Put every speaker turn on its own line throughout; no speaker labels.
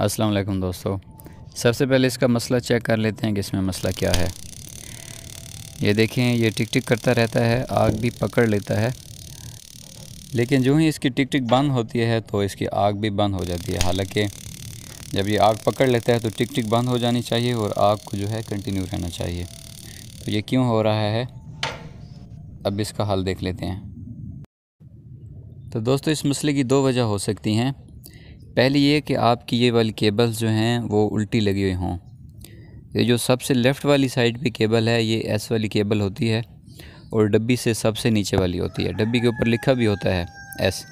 अस्सलाम वालेकुम दोस्तों सबसे पहले इसका मसला चेक कर लेते हैं कि इसमें मसला क्या है ये देखें ये टिक टिक करता रहता है आग भी पकड़ लेता है लेकिन जो ही इसकी टिक टिक बंद होती है तो इसकी आग भी बंद हो जाती है हालांकि जब ये आग पकड़ लेता है तो टिक टिक बंद हो जानी चाहिए और आग को जो है कंटिन्यू रहना चाहिए तो ये क्यों हो रहा है अब इसका हल देख लेते हैं तो दोस्तों इस मसले की दो वजह हो सकती हैं पहली ये कि आपकी ये वाली केबल्स जो हैं वो उल्टी लगी हुई हों ये जो सबसे लेफ़्ट वाली साइड पे केबल है ये एस वाली केबल होती है और डब्बी से सबसे नीचे वाली होती है डब्बी के ऊपर लिखा भी होता है एस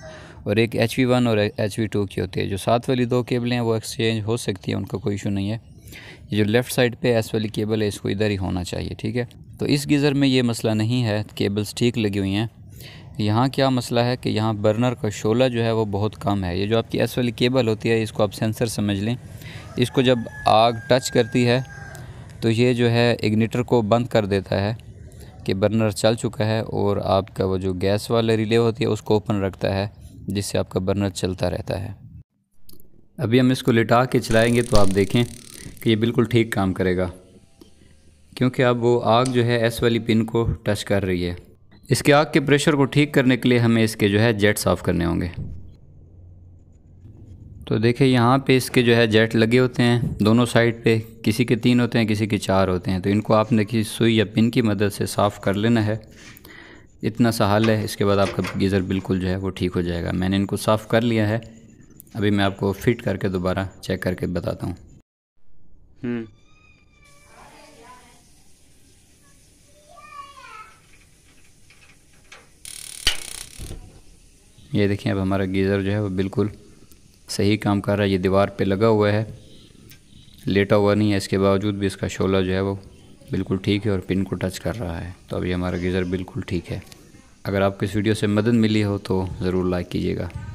और एक एच वी वन और एच वी टू की होती है जो सात वाली दो केबलें हैं वो एक्सचेंज हो सकती है उनका कोई इशू नहीं है ये जो लेफ़्ट साइड पे एस वाली केबल है इसको इधर ही होना चाहिए ठीक है तो इस गीज़र में ये मसला नहीं है केबल्स ठीक लगी हुई हैं यहाँ क्या मसला है कि यहाँ बर्नर का शोला जो है वो बहुत कम है ये जो आपकी एस वाली केबल होती है इसको आप सेंसर समझ लें इसको जब आग टच करती है तो ये जो है इग्निटर को बंद कर देता है कि बर्नर चल चुका है और आपका वो जो गैस वाला रिले होती है उसको ओपन रखता है जिससे आपका बर्नर चलता रहता है अभी हम इसको लिटा के चलाएँगे तो आप देखें कि ये बिल्कुल ठीक काम करेगा क्योंकि अब वो आग जो है एस वाली पिन को टच कर रही है इसके आग के प्रेशर को ठीक करने के लिए हमें इसके जो है जेट साफ़ करने होंगे तो देखिए यहाँ पे इसके जो है जेट लगे होते हैं दोनों साइड पे किसी के तीन होते हैं किसी के चार होते हैं तो इनको आपने किसी सुई या पिन की मदद से साफ़ कर लेना है इतना सा हाल है इसके बाद आपका गीज़र बिल्कुल जो है वो ठीक हो जाएगा मैंने इनको साफ़ कर लिया है अभी मैं आपको फिट करके दोबारा चेक करके बताता हूँ हम्म। ये देखें अब हमारा गीज़र जो है वो बिल्कुल सही काम कर रहा है ये दीवार पे लगा हुआ है लेटा हुआ नहीं है इसके बावजूद भी इसका शोला जो है वो बिल्कुल ठीक है और पिन को टच कर रहा है तो अभी हमारा गीज़र बिल्कुल ठीक है अगर आपको इस वीडियो से मदद मिली हो तो ज़रूर लाइक कीजिएगा